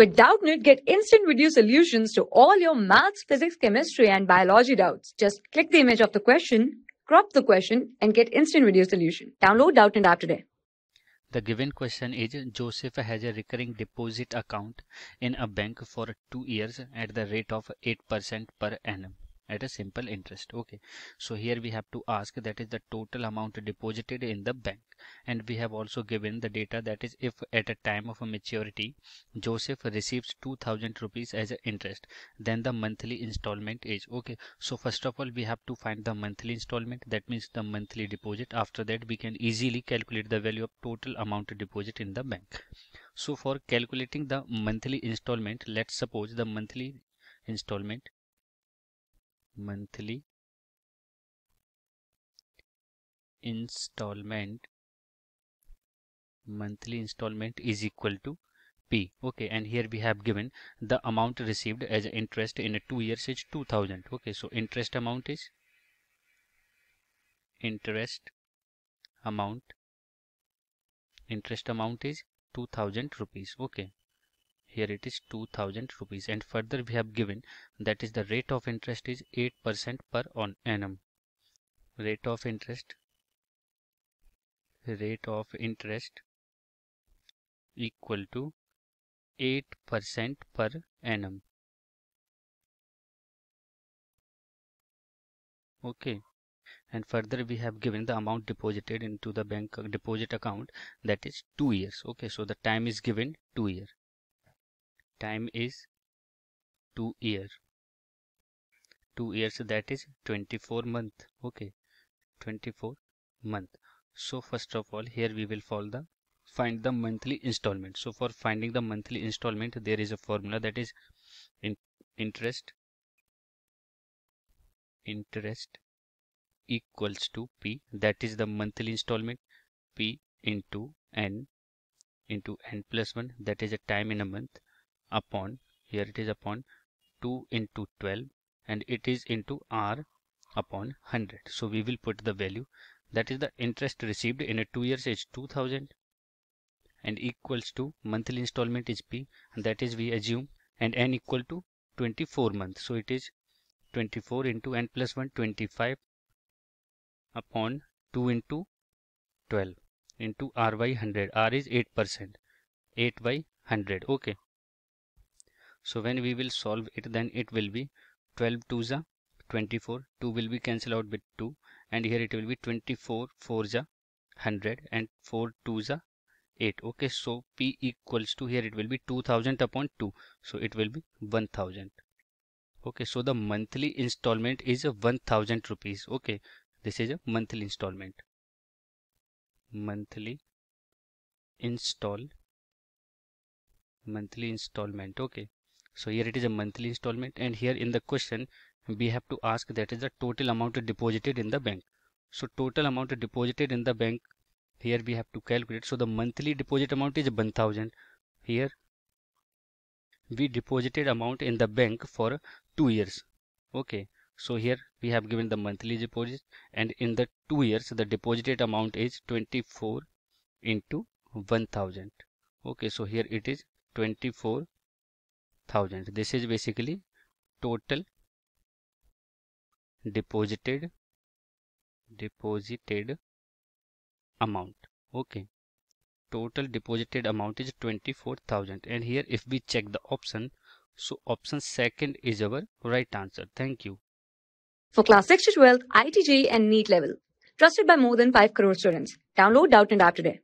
With Doubtnit, get instant video solutions to all your maths, physics, chemistry, and biology doubts. Just click the image of the question, crop the question, and get instant video solution. Download Doubtnit app today. The given question is Joseph has a recurring deposit account in a bank for two years at the rate of 8% per annum at a simple interest okay so here we have to ask that is the total amount deposited in the bank and we have also given the data that is if at a time of a maturity joseph receives 2000 rupees as a interest then the monthly installment is okay so first of all we have to find the monthly installment that means the monthly deposit after that we can easily calculate the value of total amount deposit in the bank so for calculating the monthly installment let's suppose the monthly installment monthly installment monthly installment is equal to P. Okay, and here we have given the amount received as interest in a two years is 2000. Okay, so interest amount is interest amount interest amount is 2000 rupees. Okay, here it is 2000 rupees and further we have given that is the rate of interest is 8% per on annum rate of interest rate of interest equal to 8% per annum okay and further we have given the amount deposited into the bank deposit account that is two years okay so the time is given two year time is 2 year 2 years that is 24 month okay 24 month so first of all here we will follow the find the monthly installment so for finding the monthly installment there is a formula that is in interest interest equals to p that is the monthly installment p into n into n plus 1 that is a time in a month upon here it is upon 2 into 12 and it is into r upon 100 so we will put the value that is the interest received in a two years is 2000 and equals to monthly installment is p and that is we assume and n equal to 24 months so it is 24 into n plus 1 25 upon 2 into 12 into r by 100 r is 8 percent 8 by 100 okay so when we will solve it then it will be 12 2s 24 2 will be cancelled out with 2 and here it will be 24 4 are 100 and 4 2s 8 okay so p equals to here it will be 2000 upon 2 so it will be 1000 okay so the monthly installment is 1000 rupees okay this is a monthly installment monthly install monthly installment okay so here it is a monthly installment and here in the question we have to ask that is the total amount deposited in the bank so total amount deposited in the bank here we have to calculate so the monthly deposit amount is 1000 here we deposited amount in the bank for two years okay so here we have given the monthly deposit and in the two years the deposited amount is 24 into 1000 okay so here it is 24 thousand this is basically total deposited deposited amount okay total deposited amount is 24000 and here if we check the option so option second is our right answer thank you for class 6 to 12 itj and neat level trusted by more than 5 crore students download doubt and app today